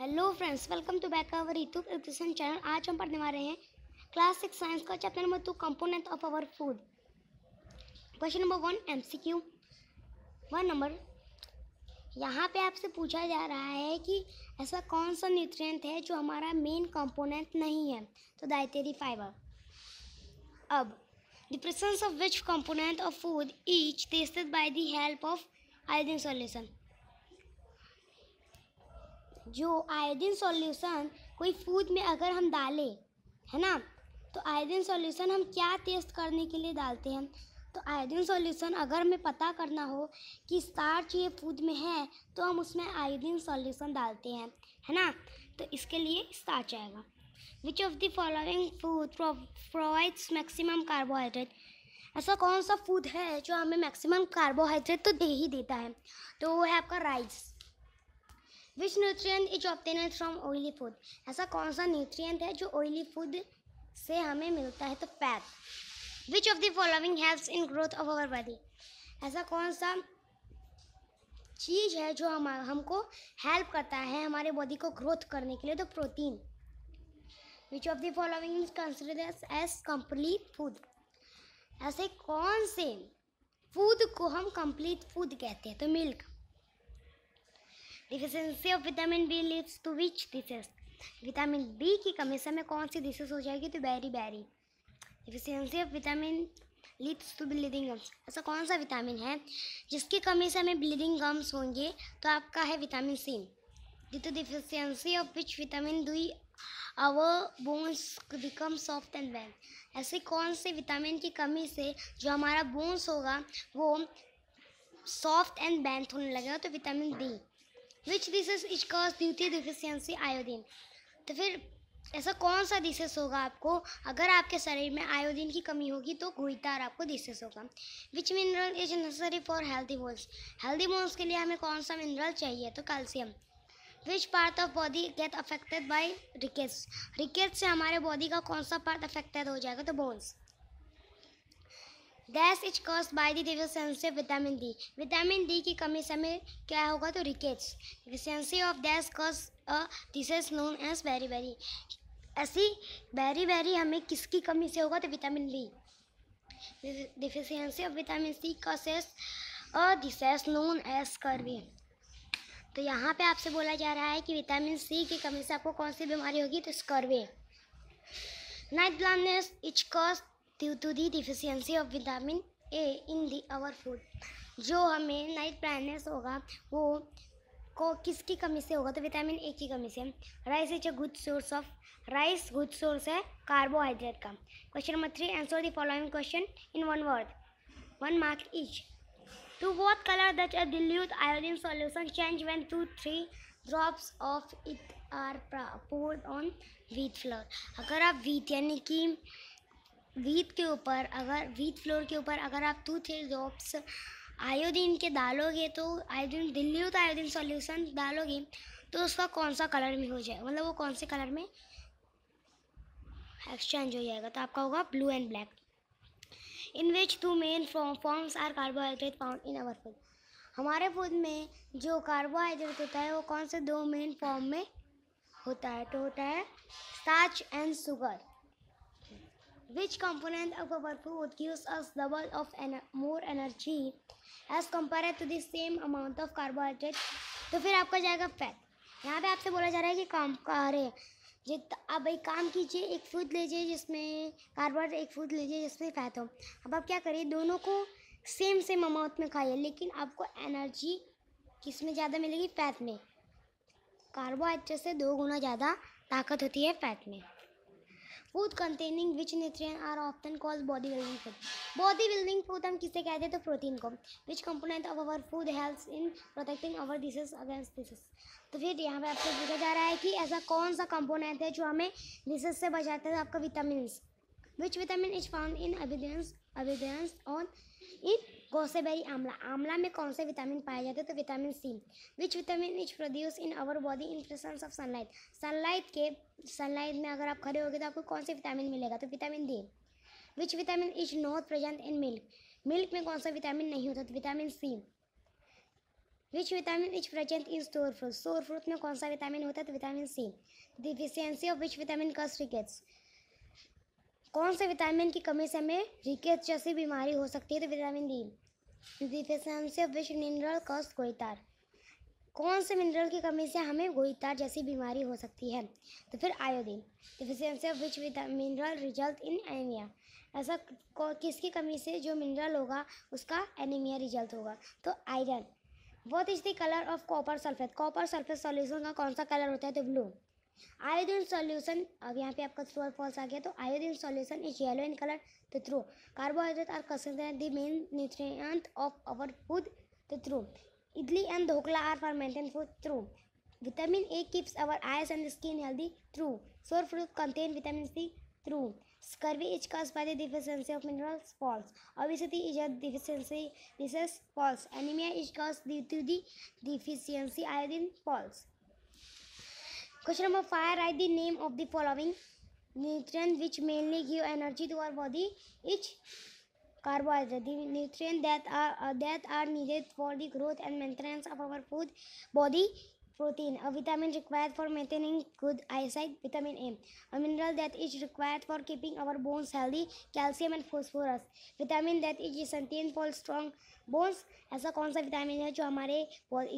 Hello friends welcome to back our YouTube education channel आज हम पढ़ने वाले हैं क्लास सिक्स साइंस का chapter number two component of our food question number one MCQ one number यहाँ पे आपसे पूछा जा रहा है कि ऐसा कौन सा न्यूट्रिएंट है जो हमारा मेन कंपोनेंट नहीं है तो डाइटेरी फाइबर अब the presence of which component of food is tested by the help of iodine solution जो आयोडीन सॉल्यूशन कोई फूड में अगर हम डालें है ना तो आयोडीन सॉल्यूशन हम क्या टेस्ट करने के लिए डालते हैं तो आयोडीन सॉल्यूशन अगर हमें पता करना हो कि स्टार्च ये फूड में है तो हम उसमें आयोडीन सॉल्यूशन डालते हैं है ना तो इसके लिए स्टार्च आएगा which of the following food provides maximum carbohydrate ऐसा कौन सा फूड है जो हमें मैक्सिमम कार्बोहाइड्रेट तो दे ही देता है तो वो है आपका rice which nutrient is obtained from oily food ऐसा कौन सा न्यूट्रिएंट है जो ऑयली फूड से हमें मिलता है तो fat which of the following helps in growth of our body ऐसा कौन सा चीज़ है जो हम हमको हेल्प करता है हमारे बॉडी को ग्रोथ करने के लिए तो protein which of the following is consider as complete food ऐसे कौन से फूड को हम कंप्लीट फूड कहते हैं तो milk deficiency of vitamin B leads to which disease vitamin B की कमी से हमें कौन सी डिसेस हो जाएगी तो beriberi deficiency of vitamin leads to bleeding gums ऐसा कौन सा विटामिन है जिसकी कमी से हमें ब्लीडिंग गम्स होंगे तो आपका है vitamin C D to deficiency of which vitamin D our bones become soft and bend ऐसे कौन से विटामिन की कमी से जो हमारा बोन्स होगा वो सॉफ्ट एंड बैंड होने लगेगा तो vitamin D which disease is cause due to deficiency iodine तो फिर ऐसा कौन सा डिशेस होगा आपको अगर आपके शरीर में आयोडीन की कमी होगी तो गोईतार आपको डिशेस होगा which mineral is necessary for healthy bones healthy bones के लिए हमें कौन सा मिनरल चाहिए तो calcium which part of body get affected by rickets rickets से हमारे बॉडी का कौन सा पार्ट अफेक्टेड हो जाएगा तो bones gas is cause by the deficiency vitamin D vitamin D की कमी समय क्या होगा तो rickets deficiency of gas cause a disease known as beriberi ऐसी बेरी बेरी हमें किसकी कमी से होगा तो vitamin D deficiency of vitamin C causes a disease known as scurvy तो यहाँ पे आपसे बोला जा रहा है कि विटामिन सी की कमी से आपको कौन सी बीमारी होगी तो scurvy night blindness is caused due to the deficiency of vitamin A in the our food जो हमें नाइट ब्राइटनेस होगा वो को किसकी कमी से होगा तो विटामिन ए की कमी से rice is a good source of rice good source है कार्बोहाइड्रेट का question number three answer the following question in one word one mark each two what colour does a dilute iodine solution change when two three drops of it are poured on wheat flour अगर आप wheat यानी कि वीत के ऊपर अगर वीत floor के ऊपर अगर आप टू थ्री जॉब्स आयोडीन के डालोगे तो आयोडीन दिल्ली तो आयोडीन सॉल्यूशन डालोगे तो उसका कौन सा कलर में हो जाएगा मतलब वो कौन से कलर में एक्सचेंज हो जाएगा तो आपका होगा blue and black in which two main forms are carbohydrate found in our food हमारे फूड में जो कार्बोहाइड्रेट होता है वो कौन से दो मेन फॉर्म में होता है तो होता है starch and sugar which component of our food gives us double of ener more energy as compared to the same amount of carbohydrate तो फिर आपका जाएगा फैट यहाँ पे आपसे बोला जा रहा है कि काम का अरे आप एक काम कीजिए एक फूड लीजिए जिसमें कार्बोहाइड्रेट एक फूड लीजिए जिसमें फैट हो अब आप क्या करिए दोनों को सेम सेम अमाउंट में खाइए लेकिन आपको एनर्जी किस में ज़्यादा मिलेगी फैट में कार्बोहाइड्रेट से दो गुना ज़्यादा ताकत होती है फैट में food containing which nutrient are often called body building food body building food हम किससे कहते हैं तो प्रोटीन को which component of our food helps in protecting our disease against disease तो फिर यहाँ पे आपसे पूछा जा रहा है कि ऐसा कौन सा कंपोनेंट है जो हमें डिसेस से बचाता है तो आपका vitamin which vitamin is found in evidence evidence on in gooseberry amla आमला में कौन से विटामिन पाए जाते हैं तो vitamin C which vitamin is produce in our body in presence of sunlight sunlight के सनलाइट में अगर आप खड़े होगे तो आपको कौन से विटामिन मिलेगा तो vitamin D which vitamin is not present in milk milk में कौन सा विटामिन नहीं होता तो vitamin C which vitamin is present in store fruit store fruit में कौन सा विटामिन होता है तो vitamin C deficiency of which vitamin cause rickets कौन से विटामिन की कमी से हमें रिकेज जैसी बीमारी हो सकती है तो विटामिन डी डिफिशेंसी से विश्व मिनरल कस गोईतार कौन से मिनरल की कमी से हमें गोईतार जैसी बीमारी हो सकती है तो फिर iodine deficiency of which mineral result in anaemia ऐसा किसकी कमी से जो मिनरल होगा उसका एनीमिया रिजल्ट होगा तो iron what is the colour of copper sulphate copper sulphate solution का कौन सा कलर होता है तो ब्लू आयोडीन सॉल्यूशन अब यहाँ पे आपका ट्रू और फॉल्स आ गया तो iodine solution is yellow in colour तो true carbohydrate are consider the main nutrient of our food तो true idli and dhokla are for food true Vitamin A keeps our eyes and skin healthy. True. Sour fruit contain vitamin C. True. Scurvy is caused by the deficiency of minerals. False. Obesity is a deficiency. This is false. Anemia is caused due to the deficiency iodine. False. Question number five write the name of the following nutrient which mainly give energy to our body is carbohydrate the nutrient that are that are needed for the growth and maintenance of our food body protein, a vitamin required for maintaining good eyesight, vitamin A, a mineral that is required for keeping our bones healthy, calcium and phosphorus, vitamin that is essential for strong bones ऐसा कौन सा vitamin है जो हमारे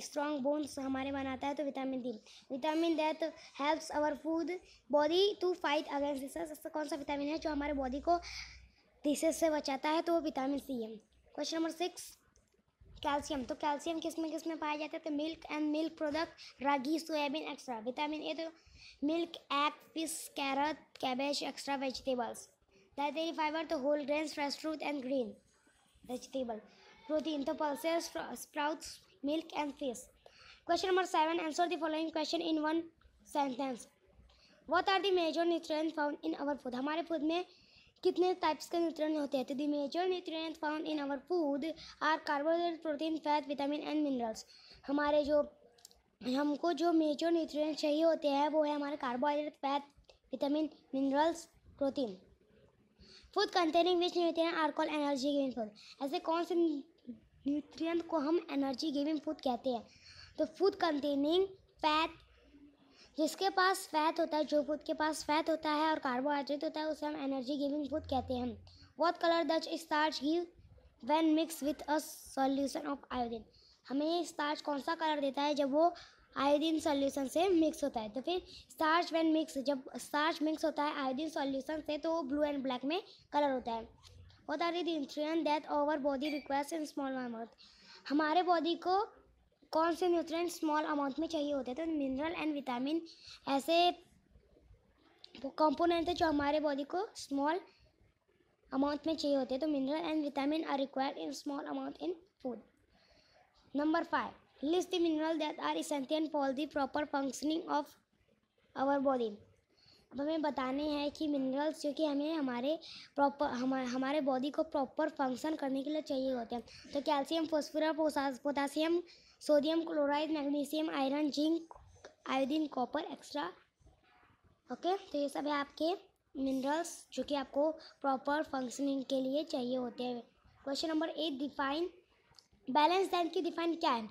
strong bones हमारे बनाता है तो vitamin D vitamin that helps our food body to fight against disease ऐसा कौन सा विटामिन है जो हमारे बॉडी को डिसेस से बचाता है तो वो विटामिन सी है क्वेश्चन नंबर सिक्स कैल्शियम तो कैल्शियम किस में किस में पाया जाता है तो milk and milk product ragi soybean extra vitamin A तो milk egg peas carrot cabbage extra vegetables dietary fibre तो whole grain fresh fruit and green vegetable protein तो pulse sprouts milk and fish question number seven answer the following question in one sentence what are the major nutrient found in our food हमारे food में कितने types के nutrient होते हैं? तो the major nutrient found in our food are carbohydrate protein fat vitamin and minerals हमारे जो हमको जो मेजर न्यूट्रिएंट चाहिए होते हैं वो है हमारे carbohydrate fat vitamin minerals protein food containing which nutrient are call energy giving food ऐसे कौन से न्यूट्रिएंट को हम एनर्जी गेविंग फूड कहते हैं तो फूड कंटेनिंग फैट जिसके पास फैट होता है जो फूड के पास फैट होता है और कार्बोहाइड्रेट होता है उसे हम एनर्जी गिविंग फूड कहते हैं what colour does starch give when mix with a solution of iodine हमें स्टार्च कौन सा कलर देता है जब वो आयोडीन सॉल्यूशन से मिक्स होता है तो फिर स्टार्च वैन मिक्स जब स्टार्च मिक्स होता है आयोडीन सॉल्यूशन से तो वो ब्लू एंड ब्लैक में कलर होता है what are the nutrient our body request in small amount हमारे बॉडी को कौन से न्यूट्रिएंट्स स्मॉल अमाउंट में चाहिए होते हैं तो मिनरल एंड विटामिन ऐसे कंपोनेंट है जो हमारे बॉडी को स्मॉल अमाउंट में चाहिए होते हैं तो mineral and vitamin are required in small amount in food number five list the mineral that are essential for the proper functioning of our body अब हमें बताने हैं कि मिनरल्स जो कि हमें हमारे प्रॉपर हम, हमारे बॉडी को प्रॉपर फंक्शन करने के लिए चाहिए होते हैं तो calcium phosphorus potassium sodium chloride magnesium iron zinc iodine copper extra okay तो ये सब है आपके मिनरल्स जो कि आपको प्रॉपर फंक्शनिंग के लिए चाहिए होते हैं question number eight define balance diet की डिफाइन क्या है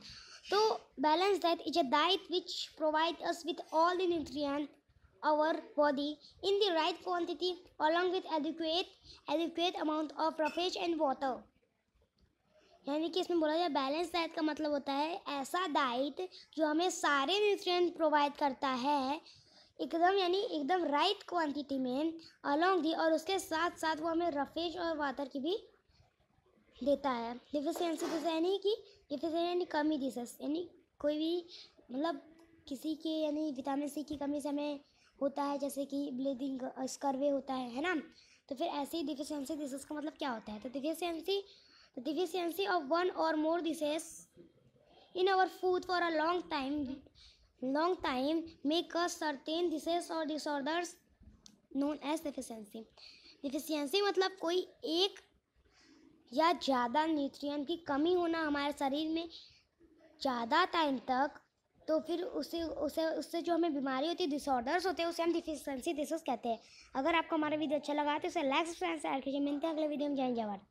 तो balance diet is a diet which provide us with all the nutrient our body in the right quantity along with adequate adequate amount of refresh and water यानी कि इसमें बोला जाए balance diet का मतलब होता है ऐसा डाइट जो हमें सारे न्यूट्रिएंट प्रोवाइड करता है एकदम यानी एकदम राइट क्वांटिटी में अलोंग दी और उसके साथ साथ वो हमें रफेज और वाटर की भी देता है डिफिशेंसी जैसे यानी कि डिफिशेंसी यानी कमी दिस यानी कोई भी मतलब किसी के यानी विटामिन सी की कमी से हमें होता है जैसे कि ब्लीडिंग स्कर्वे होता है है ना तो फिर ऐसे ही डिफिशेंसी दिस का मतलब क्या होता है तो deficiency the deficiency of one or more diseases in our food for a long time long time make cause certain disease or disorders known as deficiency deficiency मतलब कोई एक या ज़्यादा न्यूट्रिएंट की कमी होना हमारे शरीर में ज़्यादा टाइम तक तो फिर उसे उसे उससे जो हमें बीमारी होती है डिसऑर्डर्स होते हैं उसे हम डिफिशियंसी डिसोर्स कहते हैं अगर आपको हमारा वीडियो अच्छा लगा तो उसे लाइक सब्सक्राइब शेयर कीजिए मिलते हैं अगले वीडियो में जय जवाहर